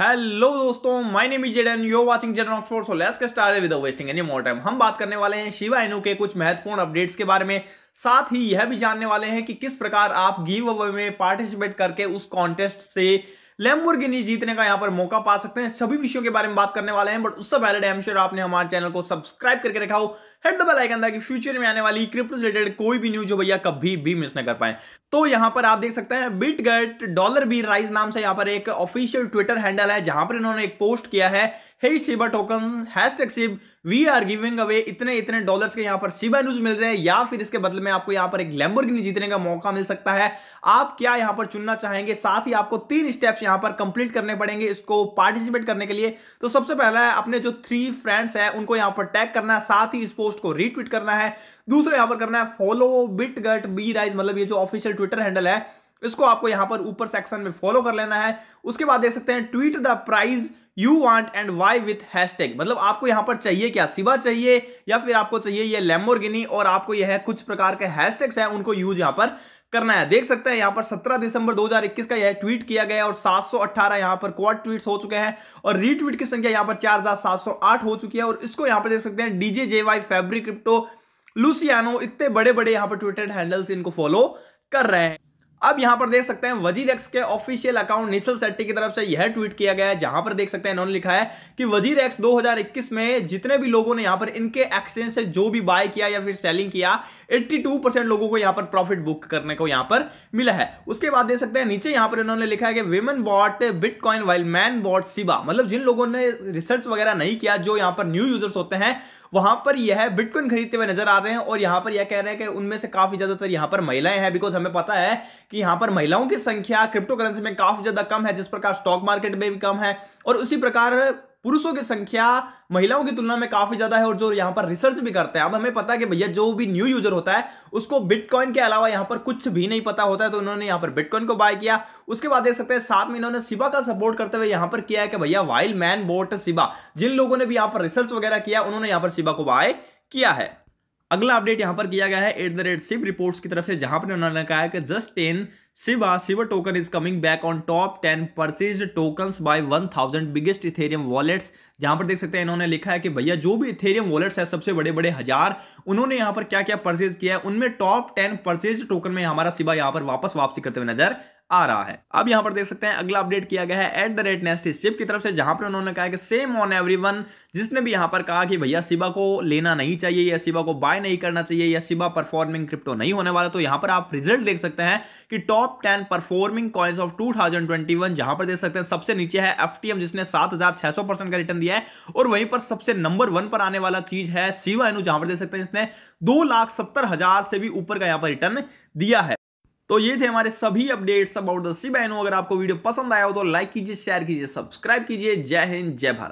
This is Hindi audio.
हेलो दोस्तों my name is Jaden you watching Jaden Oxford so let's get with wasting any more time हम बात करने वाले हैं शिवा इनू के कुछ महत्वपूर्ण अपडेट्स के बारे में साथ ही यह भी जानने वाले हैं कि किस प्रकार आप गिव अवे में पार्टिसिपेट करके उस कॉन्टेस्ट से लेम्बोर्गिनी जीतने का यहाँ पर मौका पा सकते हैं सभी विषयों के बारे में बात करने वाले हैं बट उससे पहले डेम श्योर आपने हमारे चैनल को सब्सक्राइब करके रखा हो हेड द बेल आइकन ताकि फ्यूचर में आने वाली क्रिप्टो रिलेटेड कोई भी न्यूज हो भैया कभी भी मिस ना कर पाए तो यहाँ पर आप देख सकते हैं Bitgert dollar B rise नाम से यहाँ पर एक ऑफिशियल ट्विटर हैंडल है जहां पर इन्होंने एक पोस्ट किया है Shiba token hashtag Shib we are giving away इतने इतने डॉलर्स के यहाँ पर शिबा न्यूज मिल रहे हैं या फिर इसके बदले में आपको यहाँ पर एक लैम्बोर्गिनी जीतने का मौका मिल सकता है आप क्या यहाँ पर चुनना चाहेंगे साथ ही आपको तीन स्टेप्स यहाँ पर कंप्लीट करने पड़ेंगे इसको पार्टिसिपेट करने के लिए तो सबसे पहला है अपने जो थ्री फ्रेंड्स है उनको यहाँ पर टैग करना है साथ ही इस पोस्ट को रीट्वीट करना है दूसरा यहाँ पर करना है follow Bitgert B rise मतलब ये जो ऑफिशियल ट्विटर हैंडल है इसको आपको यहां पर ऊपर सेक्शन में फॉलो कर लेना है उसके बाद देख सकते हैं tweet the prize you want and why with hashtag मतलब आपको यहाँ पर चाहिए क्या सिवा चाहिए या फिर आपको चाहिए ये लेमोरगिनी और आपको यह है कुछ प्रकार के हैशटैग्स हैं उनको यूज यहां पर करना है देख सकते हैं यहाँ पर 17 दिसंबर 2021 का यह ट्वीट किया गया और 718 यहां पर क्वाड ट्वीट्स हो चुके हैं और रीट्वीट की संख्या यहाँ पर 4708 हो चुकी है और इसको यहाँ पर देख सकते हैं DJ J Y fabric crypto Luciano इतने बड़े बड़े यहाँ पर ट्विटर हैंडल्स इनको फॉलो कर रहे हैं अब यहां पर देख सकते हैं वजीर एक्स के ऑफिशियल अकाउंट निशल सेट्टी की तरफ से यह ट्वीट किया गया है जहां पर देख सकते हैं इन्होंने लिखा है कि वजीर एक्स 2021 में जितने भी लोगों ने यहां पर इनके एक्सचेंज से जो भी बाय किया या फिर सेलिंग किया 82 लोगों को यहां पर प्रॉफिट बुक करने को यहां पर मिला है उसके बाद देख सकते हैं नीचे यहां पर इन्होंने लिखा है कि Wayman bot bitcoin while man bot Shiba मतलब जिन लोगों ने रिसर्च वगैरह नहीं किया जो यहां पर न्यू यूजर्स होते हैं वहां पर यह है बिटकॉइन खरीदते हुए नजर आ रहे हैं और यहां पर यह कह रहे हैं कि उनमें से काफी ज्यादातर यहां पर महिलाएं हैं बिकॉज हमें पता है कि यहां पर महिलाओं की संख्या क्रिप्टो करेंसी में काफी ज्यादा कम है जिस प्रकार स्टॉक मार्केट में भी कम है और उसी प्रकार पुरुषों की संख्या महिलाओं की तुलना में काफी ज्यादा है और जो यहां पर रिसर्च भी करते हैं अब हमें पता है कि भैया जो भी न्यू यूजर होता है उसको बिटकॉइन के अलावा यहां पर कुछ भी नहीं पता होता है तो उन्होंने यहां पर बिटकॉइन को बाय किया उसके बाद देख सकते हैं साथ में इन्होंने सिबा का सपोर्ट करते हुए यहां पर किया है कि भैया वाइल्ड मैन बोट सिबा जिन लोगों ने भी यहां पर रिसर्च वगैरह किया उन्होंने यहां पर सिबा को बाय किया है अगला अपडेट यहां पर किया गया है at the rate Shib reports की तरफ से जहां पर उन्होंने कहा है कि just ten Shiba Shib token is coming back on top ten purchase token by one thousand biggest Ethereum wallets जहां पर देख सकते हैं इन्होंने लिखा है कि भैया जो भी इथेरियम वॉलेट्स है सबसे बड़े बड़े हजार उन्होंने यहां पर क्या क्या परचेज किया है उनमें टॉप टेन परचेज टोकन में हमारा सिवा यहां पर वापस वापसी करते हुए नजर आ रहा है अब यहाँ पर देख सकते हैं अगला अपडेट किया गया है at the rate nest ship की तरफ से जहां पर उन्होंने कहा कि सेम ऑन एवरी जिसने भी यहां पर कहा कि भैया सिबा को लेना नहीं चाहिए या सिबा को बाय नहीं करना चाहिए या सिबा परफॉर्मिंग क्रिप्टो नहीं होने वाला तो यहां पर आप रिजल्ट देख सकते हैं कि top ten performing coins of two जहां पर देख सकते हैं सबसे नीचे है एफ जिसने सात का रिटर्न दिया है और वहीं पर सबसे नंबर वन पर आने वाला चीज है सिवा एनु जहां पर देख सकते हैं इसने दो लाख सत्तर हजार से भी ऊपर का यहां पर रिटर्न दिया है तो ये थे हमारे सभी अपडेट्स अबाउट द सी बहनों अगर आपको वीडियो पसंद आया हो तो लाइक कीजिए शेयर कीजिए सब्सक्राइब कीजिए जय हिंद जय भारत